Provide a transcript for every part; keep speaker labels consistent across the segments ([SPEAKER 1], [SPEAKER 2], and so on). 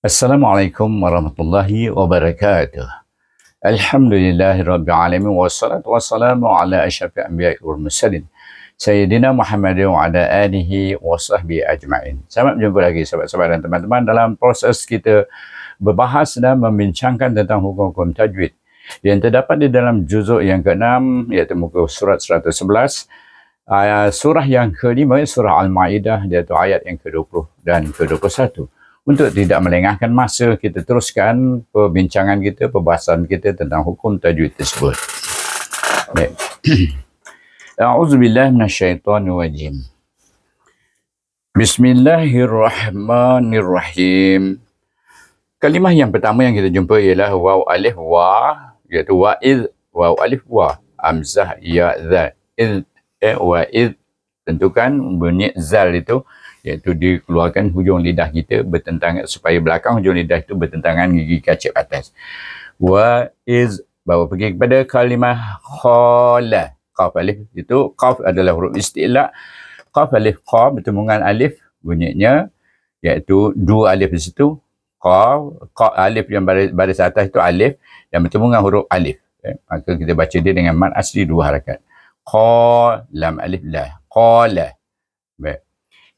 [SPEAKER 1] Assalamualaikum warahmatullahi wabarakatuh. Alhamdulillahi rabbil alamin wassalatu wassalamu ala asyrafil anbiya'i wal mursalin sayyidina Muhammad wa ala alihi wa sahbihi ajmain. Selamat jumpa lagi sahabat-sahabat dan teman-teman dalam proses kita berbahas dan membincangkan tentang hukum-hukum tajwid yang terdapat di dalam juzuk yang ke-6 iaitu muka surat 111 uh, surah yang ke-5 surah Al-Ma'idah iaitu ayat yang ke-20 dan ke-21 untuk tidak melengahkan masa, kita teruskan perbincangan kita, perbahasan kita tentang hukum tajwid tersebut. Baik. A'udzubillah minasyaitanirrajim. Bismillahirrahmanirrahim. Kalimah yang pertama yang kita jumpa ialah waw alif wa iaitu wa id waw alif wa amzah ya za eh wa id tentukan bunyi zal itu iaitu dikeluarkan hujung lidah kita bertentangan supaya belakang hujung lidah itu bertentangan gigi kacip atas wa is bawa pergi kepada kalimah khala qaf alif itu qaf adalah huruf istilah qaf alif bertemu dengan alif bunyinya iaitu dua alif di situ qa, qa alif yang baris, baris atas itu alif yang bertemu dengan huruf alif okay. Eh, maka kita baca dia dengan mat asli dua harakat qa lam alif la qala baik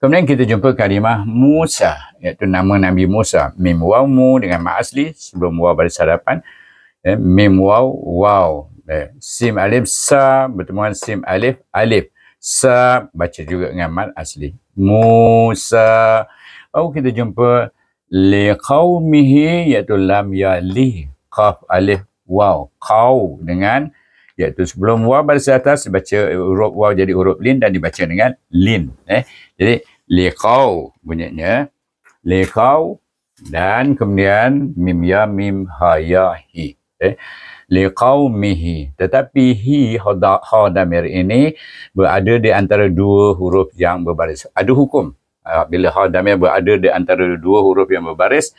[SPEAKER 1] Kemudian kita jumpa kalimah Musa iaitu nama Nabi Musa. Mim waw mu dengan mak asli sebelum waw baris hadapan. Eh, mim waw waw. Eh, sim alif sa bertemuan sim alif alif. Sa baca juga dengan mak asli. Musa. Lalu kita jumpa Mihi iaitu lam ya li. Qaf alif waw. Qaw dengan iaitu sebelum waw baris atas dibaca huruf waw jadi huruf lin dan dibaca dengan lin eh jadi liqau bunyinya liqau dan kemudian mim ya mim ha ya hi eh liqaumihi tetapi hi hada ha damir ha ini berada di antara dua huruf yang berbaris ada hukum ah, bila ha damir berada di antara dua huruf yang berbaris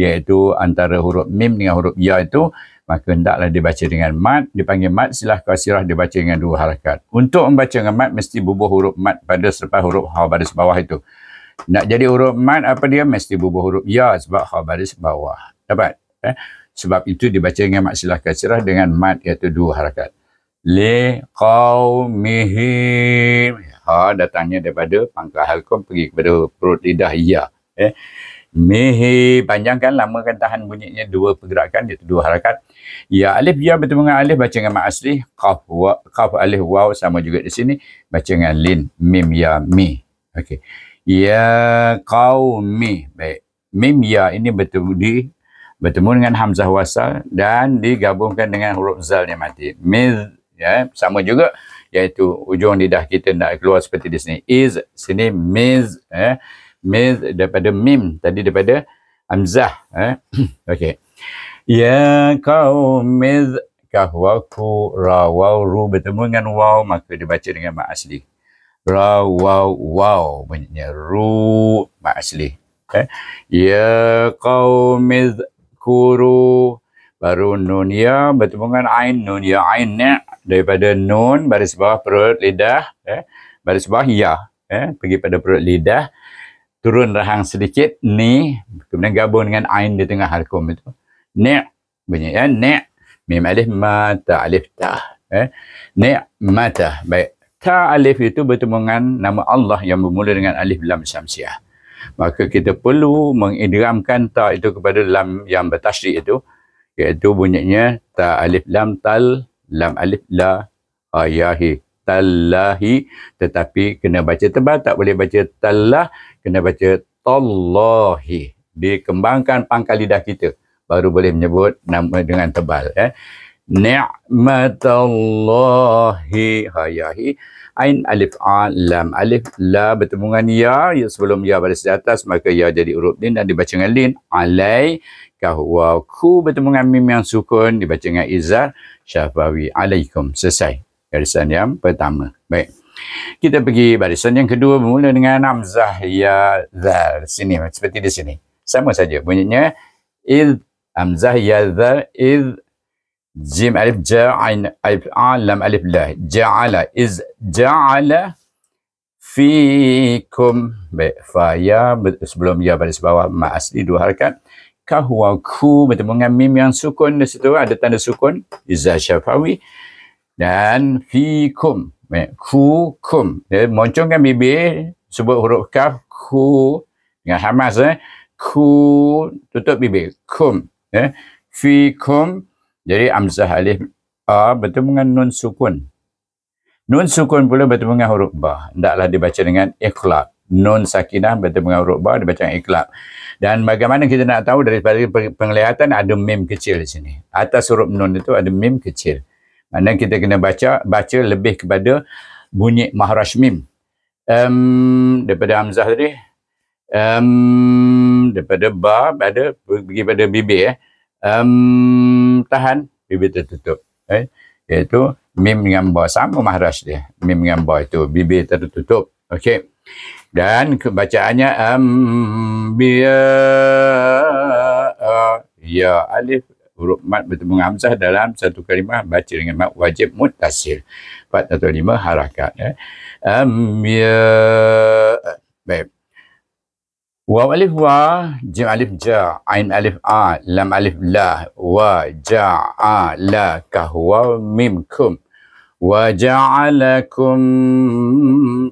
[SPEAKER 1] iaitu antara huruf mim dengan huruf ya itu maka hendaklah dia baca dengan mat dipanggil mat silah kasirah dia baca dengan dua harakat untuk membaca dengan mat mesti bubuh huruf mat pada selepas huruf ha baris bawah itu nak jadi huruf mat apa dia mesti bubuh huruf ya sebab ha baris bawah dapat eh? sebab itu dibaca dengan mat silah kasirah dengan mat iaitu dua harakat Le qaumihi ha datangnya daripada pangkal halkum pergi kepada perut lidah ya eh? Mehe panjangkan kan tahan bunyinya dua pergerakan iaitu dua harakat. Ya alif ya bertemu dengan alif baca dengan mak asli. Qaf, wa, qaf alif waw sama juga di sini. Baca dengan lin. Mim ya mi. Okey. Ya kau mi. Baik. Mim ya ini bertemu di bertemu dengan Hamzah Wasal dan digabungkan dengan huruf Zal yang mati. Miz, ya, sama juga iaitu ujung lidah kita nak keluar seperti di sini. Is, sini Miz. Eh mil daripada mim tadi daripada amzah eh okey ya kau mil kahwaku rawau ru bertemu dengan waw maka dibaca dengan mak asli rawau waw bunyinya ru mak asli eh ya kau mil kuru baru nun ya bertemu dengan ain nun ya ain ya daripada nun baris bawah perut lidah eh baris bawah ya eh pergi pada perut lidah turun rahang sedikit ni kemudian gabung dengan ain di tengah harkum itu ni bunyi ya ni mim alif mata alif ta eh ni mata baik ta alif itu bertemu dengan nama Allah yang bermula dengan alif lam syamsiah maka kita perlu mengidramkan ta itu kepada lam yang bertasydid itu iaitu bunyinya ta alif lam tal lam alif la ayahi tallahi tetapi kena baca tebal tak boleh baca tallah kena baca tallahi dikembangkan pangkal lidah kita baru boleh menyebut nama dengan tebal eh ni'matallahi hayahi ain alif alam alif la bertemu dengan ya ya sebelum ya baris di atas maka ya jadi huruf lin dan dibaca dengan lin alai kahwa ku bertemu dengan mim yang sukun dibaca dengan izah syafawi alaikum selesai garisan yang pertama baik kita pergi barisan yang kedua bermula dengan Amzah Ya Zal. Sini, seperti di sini. Sama saja bunyinya. Id Amzah Ya Zal. Id Jim Alif Ja'in Alif Alam Alif Lah. Ja'ala. Iz Ja'ala Fikum. Baik, Fa Ya. Sebelum Ya baris bawah, mak Asli dua harikat. Kahuaku bertemu dengan mim yang sukun di situ. Ada tanda sukun. Izzah Syafawi. Dan Fikum. Fikum ku kum ya moncongkan bibir sebut huruf kaf ku dengan hamas eh ku tutup bibir kum ya fi kum jadi amzah alif a bertemu dengan nun sukun nun sukun pula bertemu dengan huruf ba hendaklah dibaca dengan ikhlas nun sakinah bertemu dengan huruf ba dibaca dengan ikhlas dan bagaimana kita nak tahu daripada penglihatan ada mim kecil di sini atas huruf nun itu ada mim kecil Maksudnya kita kena baca baca lebih kepada bunyi mahraj mim. Um, daripada Hamzah tadi. Um, daripada ba pada pergi pada bibir eh. Um, tahan bibir tertutup. Eh. Iaitu mim dengan ba sama mahraj dia. Mim dengan ba itu bibir tertutup. Okey. Dan kebacaannya am um, bia uh, ya alif huruf mat bertemu hamzah dalam satu kalimah baca dengan mat wajib mutasil. Empat atau lima harakat. Eh. Ya. Ambiya. Baik. Waw alif wa, jim alif ja, ain alif a, lam alif la, wa ja a la, kahwa mim kum. Wa ja'alakum.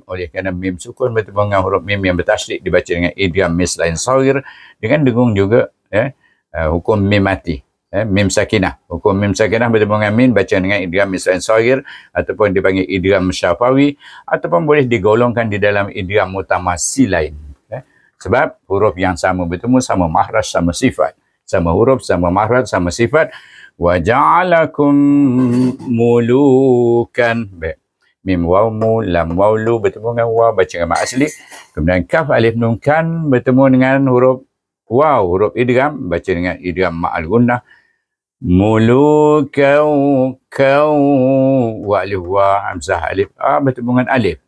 [SPEAKER 1] Oleh kerana mim sukun bertemu dengan huruf mim yang bertasrik dibaca dengan idiom mislain sawir. Dengan dengung juga. Ya. Eh, uh, hukum mim mati eh, mim sakinah. Hukum mim sakinah bertemu dengan min baca dengan idgham misran sahir ataupun dipanggil idgham syafawi ataupun boleh digolongkan di dalam idgham mutama silain. Eh. Sebab huruf yang sama bertemu sama mahraj sama sifat. Sama huruf, sama mahraj, sama sifat. Wa ja'alakum mulukan. Baik. Mim waw mu, lam waw lu bertemu dengan waw baca dengan asli. Kemudian kaf alif nun kan bertemu dengan huruf Wow, huruf idgham baca dengan idgham ma'al gunnah mulukau kau wa alif wa hamzah alif ah bertubungan alif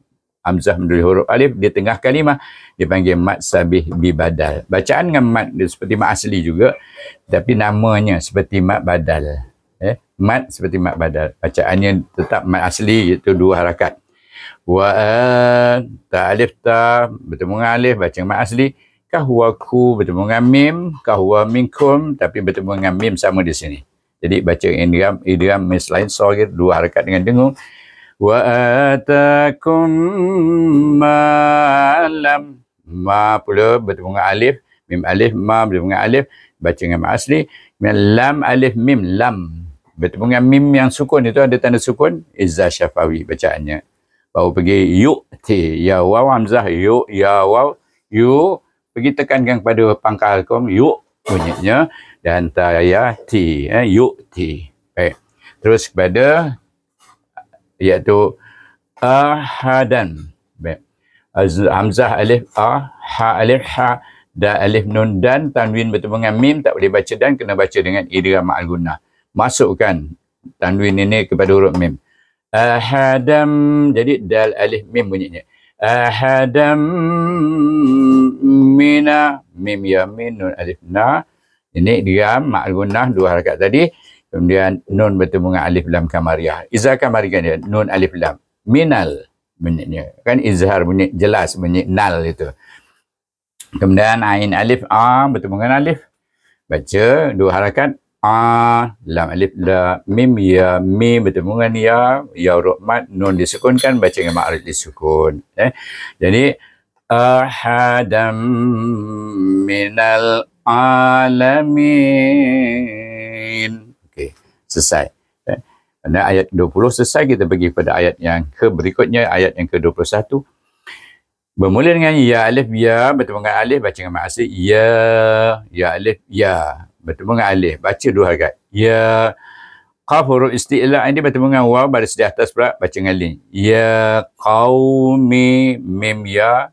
[SPEAKER 1] Amzah menjadi huruf alif di tengah kalimah dipanggil mat sabih bi badal bacaan dengan mat seperti mat asli juga tapi namanya seperti mat badal eh mat seperti mat badal bacaannya tetap mat asli iaitu dua harakat wa ta alif ta bertemu dengan alif baca mat asli kahwaku bertemu dengan mim, kahwa minkum tapi bertemu dengan mim sama di sini. Jadi baca idiom idiom mis lain sorry dua harakat dengan dengung. Wa atakum malam ma pula bertemu dengan alif, mim alif ma bertemu dengan alif baca dengan asli lam alif mim lam bertemu dengan mim yang sukun itu ada tanda sukun izah syafawi bacaannya Bawa pergi yu ti ya waw amzah yu ya waw yu, pergi tekankan kan kepada pangkal kong yuk bunyinya dan taya t eh yuk t baik terus kepada iaitu ahadan baik Az hamzah alif a ha alif ha da alif nun dan tanwin bertemu dengan mim tak boleh baca dan kena baca dengan idgham al gunnah masukkan tanwin ini kepada huruf mim ahadam jadi dal alif mim bunyinya ahadam mina mim ya min nun alif na ini diam ma'gunah dua harakat tadi kemudian nun bertemu dengan alif lam kamariah izhar kamariah kan dia nun alif lam minal bunyinya kan izhar bunyi jelas bunyi nal itu kemudian ain alif a bertemu dengan alif baca dua harakat a lam alif la mim ya mim bertemu dengan ya ya rahmat nun disukunkan baca dengan ma'rif disukun eh jadi ahadam minal alamin okey selesai eh Dan ayat 20 selesai kita pergi pada ayat yang ke berikutnya ayat yang ke-21 Bermula dengan ya alif ya bertemu dengan alif baca dengan ma'asih ya ya alif ya bertemu dengan alif baca dua harakat ya qaf huruf isti'la ini bertemu dengan waw pada sisi atas pula baca dengan lin ya qaumi mim ya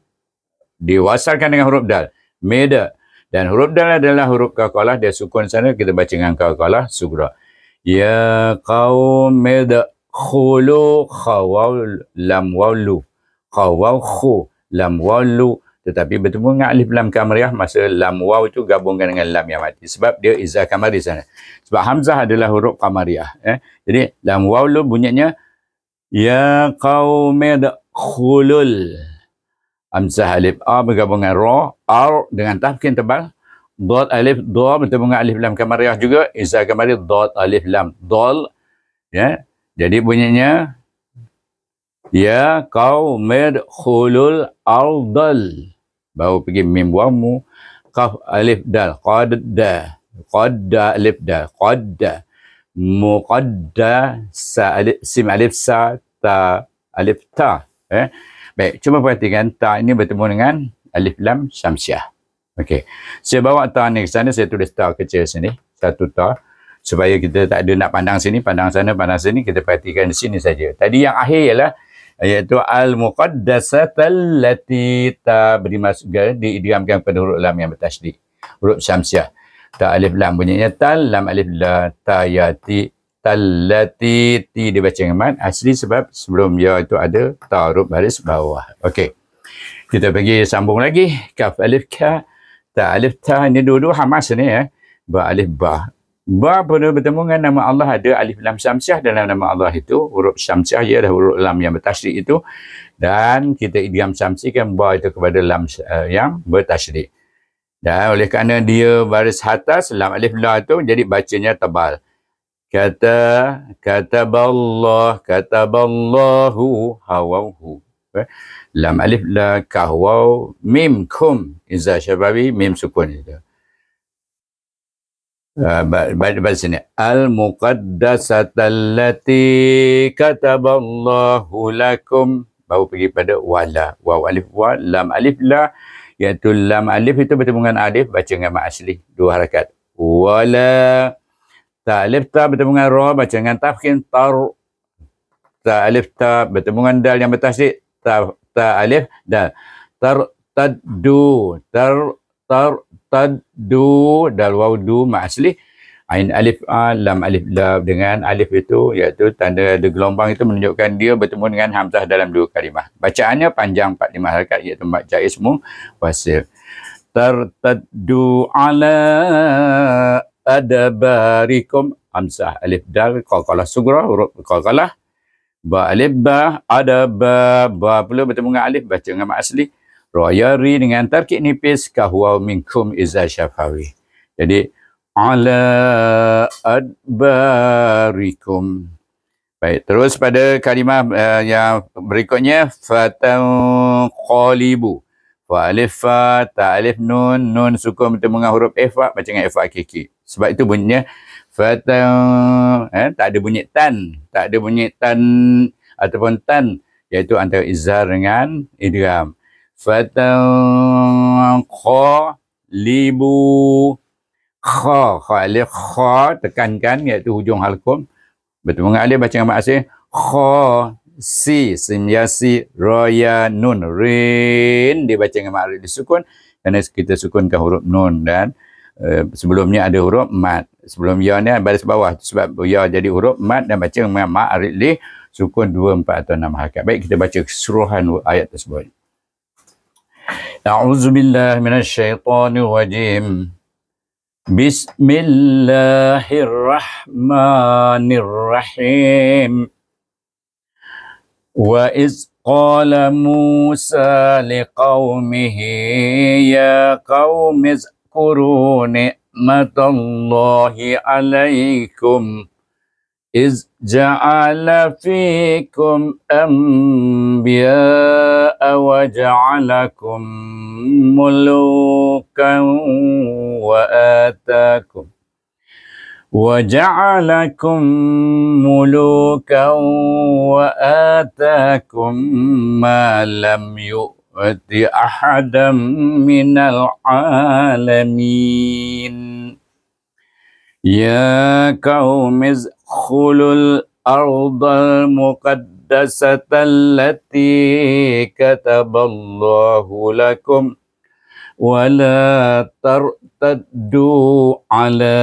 [SPEAKER 1] diwasalkan dengan huruf dal meda dan huruf dal adalah huruf kaqalah dia sukun sana kita baca dengan kaqalah sugra ya qaumeda khulu khawal lam walu khawal khu lam walu tetapi bertemu dengan alif lam kamariah masa lam waw itu gabungkan dengan lam yang mati sebab dia izah kamari sana sebab hamzah adalah huruf kamariah eh? jadi lam waw lu bunyinya ya qaumid khulul hamzah alif a bergabung dengan ra ar dengan tahkin tebal dot alif do bertemu dengan alif lam kamariah juga izah kamari dot alif lam dol ya jadi bunyinya Ya kau med khulul al dal baru pergi mim wamu kaf alif dal qadda qadda alif dal qadda muqadda sa alif sim alif sa ta alif ta eh baik cuma perhatikan ta ini bertemu dengan alif lam syamsiah okey saya bawa ta ni ke sana saya tulis ta kecil sini satu ta supaya kita tak ada nak pandang sini pandang sana pandang sini kita perhatikan di sini saja tadi yang akhir ialah iaitu al-muqaddasat lati ta beri masuk diidramkan kepada huruf lam yang bertasydid huruf syamsiah ta alif lam bunyinya tal lam alif la ta ya ti tallati ti dibaca dengan mat asli sebab sebelum ya itu ada ta huruf baris bawah okey kita pergi sambung lagi kaf alif ka ta alif ta ini dua-dua hamas ni ya eh. ba alif ba Bab penuh bertemu dengan nama Allah ada alif lam syamsiah dalam nama Allah itu. Huruf syamsiah ya dah huruf lam yang bertasrik itu. Dan kita idiam syamsiahkan ba itu kepada lam uh, yang bertasrik. Dan oleh kerana dia baris atas lam alif lam itu jadi bacanya tebal. Kata, kata Allah, kata Allahu hawahu. Eh, lam alif lam kahwau mim kum izah syababi mim sukun itu baik ah, baik sini al muqaddasatallati kataballahu lakum baru pergi pada wala waw alif wa lam alif la iaitu lam alif itu bertemu dengan alif baca dengan mak asli dua harakat wala ta alif ta bertemu dengan ra baca dengan tafkhim tar ta alif ta bertemu dengan dal yang bertasdid ta ta alif dal tar tadu tar tar tadu dal waw du ma asli ain alif lam alif lam dengan alif itu iaitu tanda ada gelombang itu menunjukkan dia bertemu dengan hamzah dalam dua kalimah bacaannya panjang empat lima harakat iaitu mad jaiz mu wasil tartaddu ala adabarikum hamzah alif dal qalqalah sugra huruf qalqalah ba alif ba ada ba ba pula bertemu dengan alif baca dengan mad asli royari dengan tarkik nipis kahwa minkum izah syafawi. Jadi, ala adbarikum. Baik, terus pada kalimah uh, yang berikutnya. Fatan qalibu. Fa alif fa ta alif nun. Nun sukun bertemu dengan huruf efa macam dengan efa kiki. Sebab itu bunyinya. Fatan, eh, tak ada bunyi tan. Tak ada bunyi tan ataupun tan. Iaitu antara izhar dengan idram fatakhalibu kha kha alif kha tekankan iaitu hujung halkum betul dengan alif baca dengan asih kha si sim ya si ra ya nun rin dibaca dengan makrif disukun kerana kita sukunkan huruf nun dan uh, sebelumnya ada huruf mat sebelum ya ni baris bawah sebab ya jadi huruf mat dan baca dengan makrif li sukun dua empat atau enam hakikat baik kita baca keseluruhan ayat tersebut أعوذ بالله من الشيطان الرجيم بسم الله الرحمن الرحيم وإذ قال موسى لقومه يا قوم اذكروا نعمة الله عليكم إذ جعل فيكم أنبياء وجعلكم ملوكا وآتاكم وجعلكم ملوكا وآتاكم ما لم يؤت أحدا من العالمين يا قوم ادخلوا الأرض المقدسة المقدسة التي كتب الله لكم ولا ترتدوا على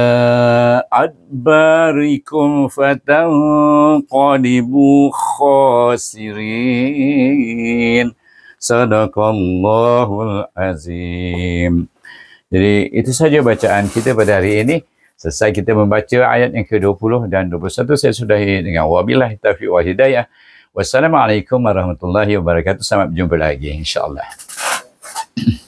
[SPEAKER 1] أدباركم فتنقلبوا خاسرين صدق الله Jadi itu saja bacaan kita pada hari ini. Selesai kita membaca ayat yang ke-20 dan 21 saya sudahi dengan wabillahi taufiq wal hidayah. Wassalamualaikum warahmatullahi wabarakatuh. Sampai jumpa lagi insyaallah.